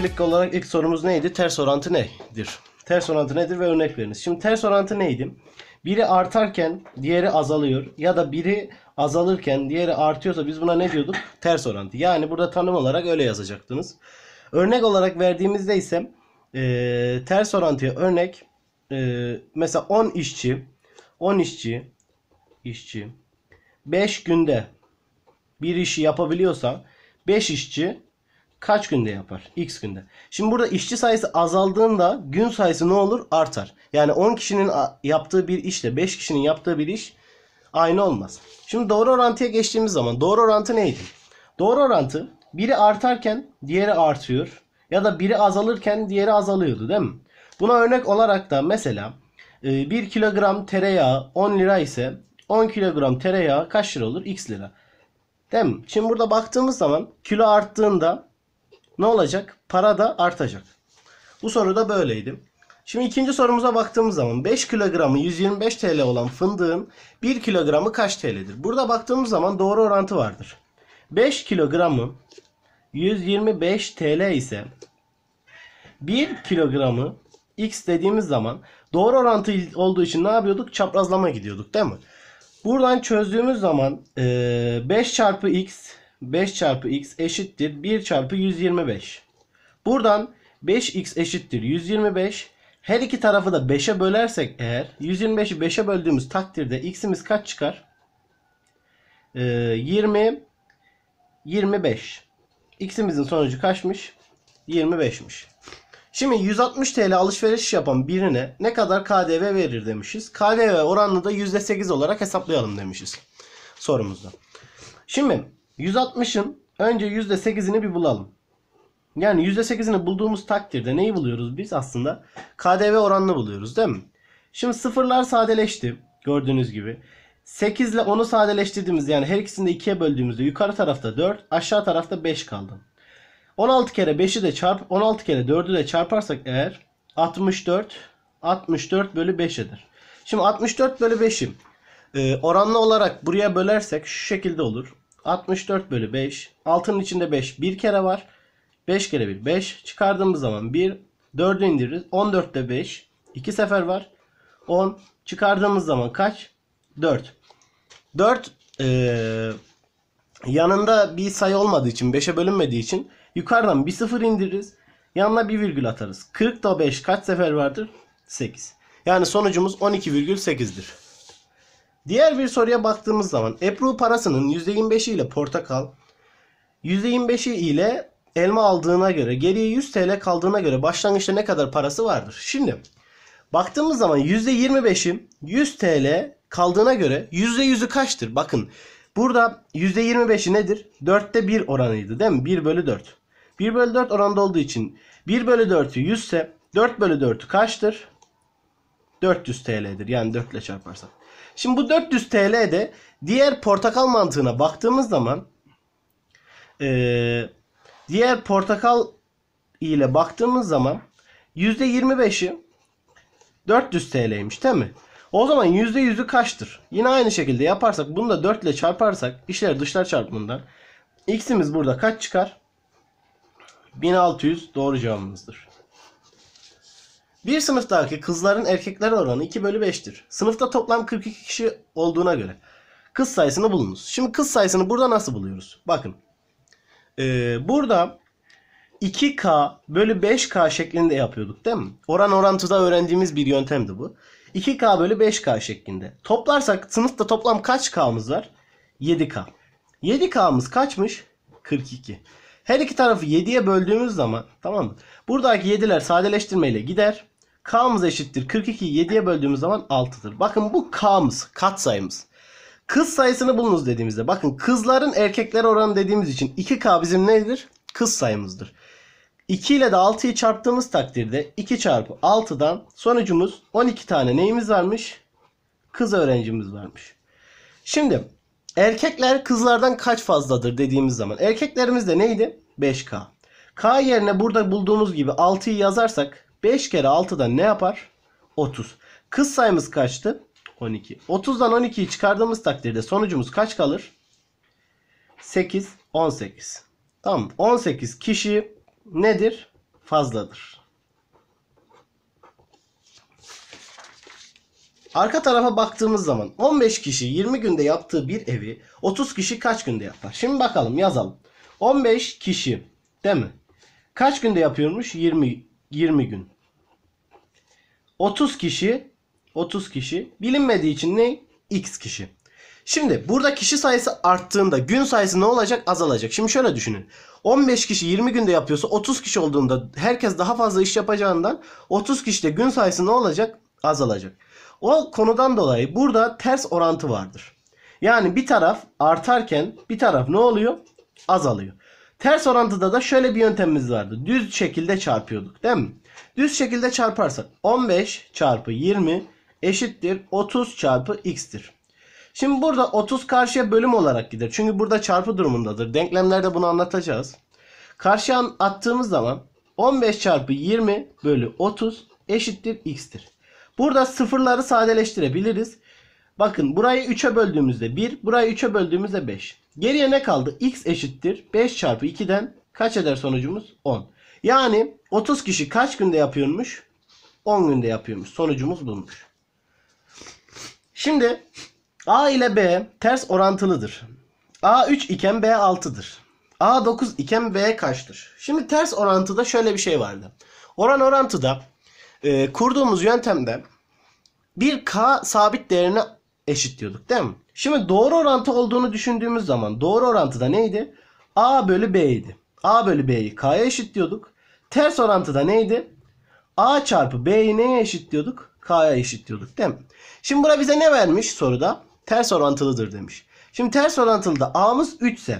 öncelikli olarak ilk sorumuz neydi? Ters orantı nedir? Ters orantı nedir ve örnek veriniz. Şimdi ters orantı neydi? Biri artarken diğeri azalıyor ya da biri azalırken diğeri artıyorsa biz buna ne diyorduk? Ters orantı. Yani burada tanım olarak öyle yazacaktınız. Örnek olarak verdiğimizde ise e, ters orantıya örnek e, mesela 10 işçi 10 işçi işçi 5 günde bir işi yapabiliyorsa 5 işçi kaç günde yapar? X günde. Şimdi burada işçi sayısı azaldığında gün sayısı ne olur? Artar. Yani 10 kişinin yaptığı bir işle 5 kişinin yaptığı bir iş aynı olmaz. Şimdi doğru orantıya geçtiğimiz zaman doğru orantı neydi? Doğru orantı biri artarken diğeri artıyor ya da biri azalırken diğeri azalıyordu değil mi? Buna örnek olarak da mesela 1 e, kilogram tereyağı 10 lira ise 10 kilogram tereyağı kaç lira olur? X lira. Değil mi? Şimdi burada baktığımız zaman kilo arttığında ne olacak? Para da artacak. Bu soru da böyleydi. Şimdi ikinci sorumuza baktığımız zaman 5 kilogramı 125 TL olan fındığın 1 kilogramı kaç TL'dir? Burada baktığımız zaman doğru orantı vardır. 5 kilogramı 125 TL ise 1 kilogramı x dediğimiz zaman doğru orantı olduğu için ne yapıyorduk? Çaprazlama gidiyorduk değil mi? Buradan çözdüğümüz zaman 5 çarpı x 5 çarpı x eşittir 1 çarpı 125. Buradan 5x eşittir 125. Her iki tarafı da 5'e bölersek eğer 125'i 5'e böldüğümüz takdirde x'imiz kaç çıkar? Ee, 20 25. X'imizin sonucu kaçmış? 25'miş. Şimdi 160 TL alışveriş yapan birine ne kadar KDV verir demişiz. KDV oranını da %8 olarak hesaplayalım demişiz sorumuzda. Şimdi 160'ın önce %8'ini bir bulalım. Yani %8'ini bulduğumuz takdirde neyi buluyoruz biz aslında? KDV oranını buluyoruz değil mi? Şimdi sıfırlar sadeleşti gördüğünüz gibi. 8 ile 10'u sadeleştirdiğimiz yani her ikisini de 2'ye böldüğümüzde yukarı tarafta 4 aşağı tarafta 5 kaldı. 16 kere 5'i de çarp 16 kere 4'ü de çarparsak eğer 64 64 bölü 5 eder. Şimdi 64 bölü 5'i e, oranlı olarak buraya bölersek şu şekilde olur. 64 bölü 5. Altının içinde 5 bir kere var. 5 kere 1 5. Çıkardığımız zaman 1. 4'ü indiririz. 14'te 5. 2 sefer var. 10. Çıkardığımız zaman kaç? 4. 4 ee, yanında bir sayı olmadığı için 5'e bölünmediği için yukarıdan bir sıfır indiririz. Yanına bir virgül atarız. 40 da 5 kaç sefer vardır? 8. Yani sonucumuz 12,8'dir. Diğer bir soruya baktığımız zaman Ebru parasının %25'i ile portakal, %25'i ile elma aldığına göre geriye 100 TL kaldığına göre başlangıçta ne kadar parası vardır? Şimdi baktığımız zaman %25'i 100 TL kaldığına göre %100'ü kaçtır? Bakın burada %25'i nedir? 4'te 1 oranıydı değil mi? 1 bölü 4. 1 bölü 4 oranda olduğu için 1 bölü 4'ü 100 ise 4 bölü 4'ü kaçtır? 400 TL'dir. Yani 4 ile çarparsak. Şimdi bu 400 TL'de diğer portakal mantığına baktığımız zaman e, diğer portakal ile baktığımız zaman %25'i 400 TL'ymiş değil mi? O zaman %100'ü kaçtır? Yine aynı şekilde yaparsak bunu da 4 ile çarparsak işler dışlar çarpımından x'imiz burada kaç çıkar? 1600 doğru cevabımızdır. Bir sınıftaki kızların erkekler oranı 2 bölü 5'tir. Sınıfta toplam 42 kişi olduğuna göre kız sayısını bulunuz. Şimdi kız sayısını burada nasıl buluyoruz? Bakın. Ee, burada 2K bölü 5K şeklinde yapıyorduk değil mi? Oran orantıda öğrendiğimiz bir yöntemdi bu. 2K bölü 5K şeklinde. Toplarsak sınıfta toplam kaç K'mız var? 7K. 7K'mız kaçmış? 42. Her iki tarafı 7'ye böldüğümüz zaman tamam mı? Buradaki 7'ler sadeleştirmeyle gider. K'mız eşittir. 42'yi 7'ye böldüğümüz zaman 6'dır. Bakın bu K'mız. Kat sayımız. Kız sayısını bulunuz dediğimizde. Bakın kızların erkekler oranı dediğimiz için 2K bizim nedir? Kız sayımızdır. 2 ile de 6'yı çarptığımız takdirde 2 çarpı 6'dan sonucumuz 12 tane neyimiz varmış? Kız öğrencimiz varmış. Şimdi erkekler kızlardan kaç fazladır dediğimiz zaman erkeklerimiz de neydi? 5K. K yerine burada bulduğumuz gibi 6'yı yazarsak 5 kere 6'da ne yapar? 30. Kız sayımız kaçtı? 12. 30'dan 12'yi çıkardığımız takdirde sonucumuz kaç kalır? 8, 18. Tamam 18 kişi nedir? Fazladır. Arka tarafa baktığımız zaman 15 kişi 20 günde yaptığı bir evi 30 kişi kaç günde yapar? Şimdi bakalım yazalım. 15 kişi değil mi? Kaç günde yapıyormuş? 20 20 gün. 30 kişi 30 kişi bilinmediği için ne? X kişi. Şimdi burada kişi sayısı arttığında gün sayısı ne olacak? Azalacak. Şimdi şöyle düşünün. 15 kişi 20 günde yapıyorsa 30 kişi olduğunda herkes daha fazla iş yapacağından 30 kişi de gün sayısı ne olacak? Azalacak. O konudan dolayı burada ters orantı vardır. Yani bir taraf artarken bir taraf ne oluyor? Azalıyor. Ters orantıda da şöyle bir yöntemimiz vardı. Düz şekilde çarpıyorduk değil mi? Düz şekilde çarparsak 15 çarpı 20 eşittir 30 çarpı x'tir. Şimdi burada 30 karşıya bölüm olarak gider. Çünkü burada çarpı durumundadır. Denklemlerde bunu anlatacağız. Karşıya attığımız zaman 15 çarpı 20 bölü 30 eşittir x'tir. Burada sıfırları sadeleştirebiliriz. Bakın burayı 3'e böldüğümüzde 1, burayı 3'e böldüğümüzde 5. Geriye ne kaldı? X eşittir 5 çarpı 2'den kaç eder sonucumuz? 10. Yani 30 kişi kaç günde yapıyormuş? 10 günde yapıyormuş. Sonucumuz bulmuş. Şimdi A ile B ters orantılıdır. A 3 iken B 6'dır. A 9 iken B kaçtır? Şimdi ters orantıda şöyle bir şey vardı. Oran orantıda e, kurduğumuz yöntemde bir K sabit değerine eşitliyorduk değil mi? Şimdi doğru orantı olduğunu düşündüğümüz zaman doğru orantıda neydi? A bölü B idi. A bölü B'yi K'ya diyorduk. Ters orantıda neydi? A çarpı B'yi neye eşit diyorduk? K'ya eşit diyorduk, değil mi? Şimdi bura bize ne vermiş soruda? Ters orantılıdır demiş. Şimdi ters orantılı da A'mız 3 ise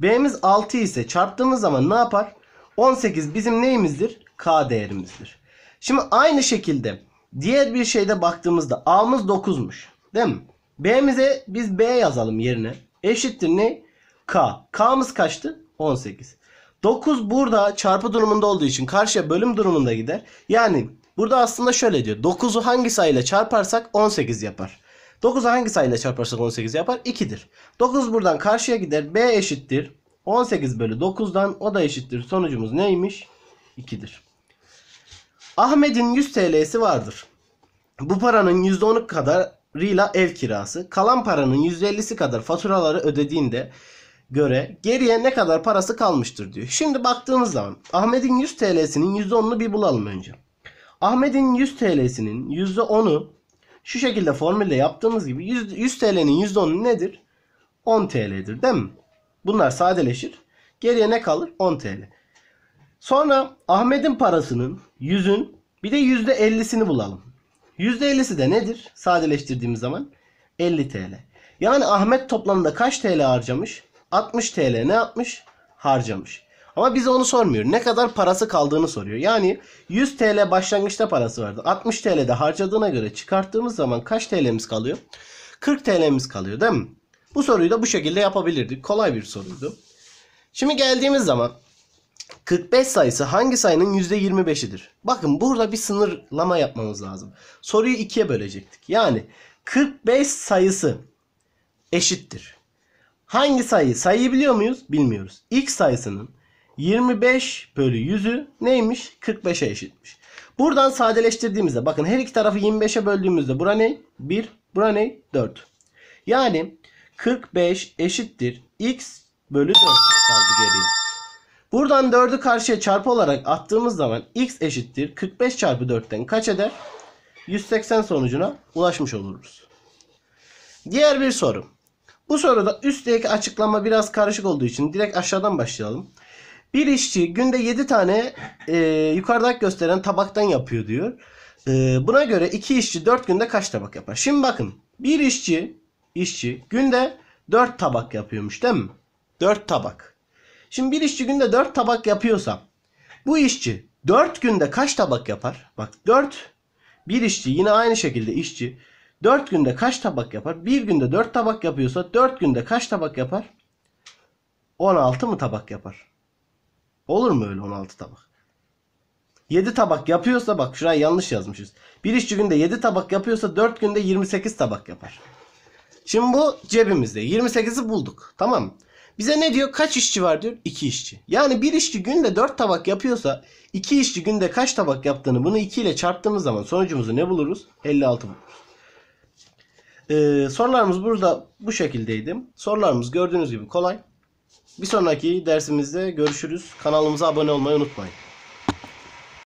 B'miz 6 ise çarptığımız zaman ne yapar? 18 bizim neyimizdir? K değerimizdir. Şimdi aynı şekilde diğer bir şeyde baktığımızda A'mız 9'muş. Değil mi? B'mize biz B yazalım yerine. Eşittir ne? K. K'mız kaçtı? 18. 9 burada çarpı durumunda olduğu için karşıya bölüm durumunda gider. Yani burada aslında şöyle diyor. 9'u hangi sayıyla çarparsak 18 yapar. 9'u hangi sayıyla çarparsak 18 yapar? 2'dir. 9 buradan karşıya gider. B eşittir. 18 bölü 9'dan o da eşittir. Sonucumuz neymiş? 2'dir. Ahmet'in 100 TL'si vardır. Bu paranın %10'u kadar lira ev kirası. Kalan paranın %50'si kadar faturaları ödediğinde göre geriye ne kadar parası kalmıştır diyor. Şimdi baktığımız zaman Ahmet'in 100 TL'sinin %10'unu bir bulalım önce. Ahmet'in 100 TL'sinin %10'u şu şekilde formülle yaptığımız gibi 100, 100 TL'nin %10'u nedir? 10 TL'dir değil mi? Bunlar sadeleşir. Geriye ne kalır? 10 TL. Sonra Ahmet'in parasının 100'ün bir de %50'sini bulalım. %50'si de nedir? Sadeleştirdiğimiz zaman 50 TL. Yani Ahmet toplamda kaç TL harcamış? 60 TL ne yapmış? Harcamış. Ama bize onu sormuyor. Ne kadar parası kaldığını soruyor. Yani 100 TL başlangıçta parası vardı. 60 TL'de harcadığına göre çıkarttığımız zaman kaç TL'miz kalıyor? 40 TL'miz kalıyor değil mi? Bu soruyu da bu şekilde yapabilirdik. Kolay bir soruydu. Şimdi geldiğimiz zaman 45 sayısı hangi sayının %25'idir? Bakın burada bir sınırlama yapmamız lazım. Soruyu ikiye bölecektik. Yani 45 sayısı eşittir. Hangi sayı? Sayıyı biliyor muyuz? Bilmiyoruz. X sayısının 25 bölü 100'ü neymiş? 45'e eşitmiş. Buradan sadeleştirdiğimizde bakın her iki tarafı 25'e böldüğümüzde bura ne? 1, bura ne? 4. Yani 45 eşittir. X bölü 4 kaldı geriye. Buradan 4'ü karşıya çarpı olarak attığımız zaman x eşittir 45 çarpı 4'ten kaç eder? 180 sonucuna ulaşmış oluruz. Diğer bir soru. Bu soruda üstteki açıklama biraz karışık olduğu için direkt aşağıdan başlayalım. Bir işçi günde 7 tane e, yukarıdaki gösteren tabaktan yapıyor diyor. E, buna göre 2 işçi 4 günde kaç tabak yapar? Şimdi bakın bir işçi işçi günde 4 tabak yapıyormuş değil mi? 4 tabak. Şimdi bir işçi günde 4 tabak yapıyorsa bu işçi 4 günde kaç tabak yapar? Bak 4 bir işçi yine aynı şekilde işçi 4 günde kaç tabak yapar? Bir günde 4 tabak yapıyorsa 4 günde kaç tabak yapar? 16 mı tabak yapar? Olur mu öyle 16 tabak? 7 tabak yapıyorsa bak şuraya yanlış yazmışız. Bir işçi günde 7 tabak yapıyorsa 4 günde 28 tabak yapar. Şimdi bu cebimizde. 28'i bulduk. Tamam mı? Bize ne diyor? Kaç işçi var diyor? 2 işçi. Yani bir işçi günde dört tabak yapıyorsa iki işçi günde kaç tabak yaptığını bunu iki ile çarptığımız zaman sonucumuzu ne buluruz? 56 buluruz. Ee, sorularımız burada bu şekildeydi. Sorularımız gördüğünüz gibi kolay. Bir sonraki dersimizde görüşürüz. Kanalımıza abone olmayı unutmayın.